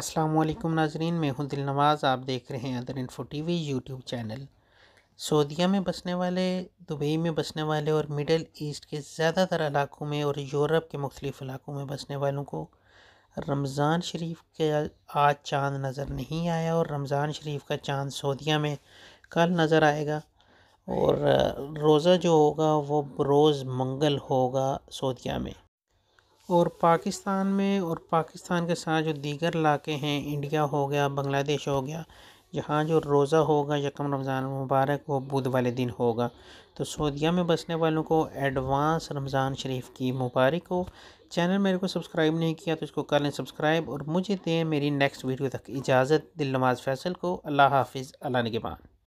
असलम नाजरीन मैं हूं दिलनवाज आप देख रहे हैं other info T V YouTube channel सऊदिया में बसने वाले दुबई में बसने वाले और मिडल ईस्ट के ज़्यादातर इलाकों में और यूरोप के मुख्तलिफ़ इलाकों में बसने वालों को रमज़ान शरीफ के आज चांद नज़र नहीं आया और रमज़ान शरीफ का चांद सऊदिया में कल नज़र आएगा और रोज़ा जो होगा वो रोज़ मंगल होगा सऊदीया में और पाकिस्तान में और पाकिस्तान के साथ जो दीगर इलाके हैं इंडिया हो गया बांग्लादेश हो गया यहाँ जो रोज़ा होगा यकम रमज़ान मुबारक वो बुध वाले दिन होगा तो सऊदिया में बसने वालों को एडवांस रमज़ान शरीफ की मुबारक हो चैनल मेरे को सब्सक्राइब नहीं किया तो इसको कर लें सब्सक्राइब और मुझे दें मेरी नेक्स्ट वीडियो तक इजाज़त दिल नमाज़ फैसल को अल्लाह हाफिज़ अल्लाह बाद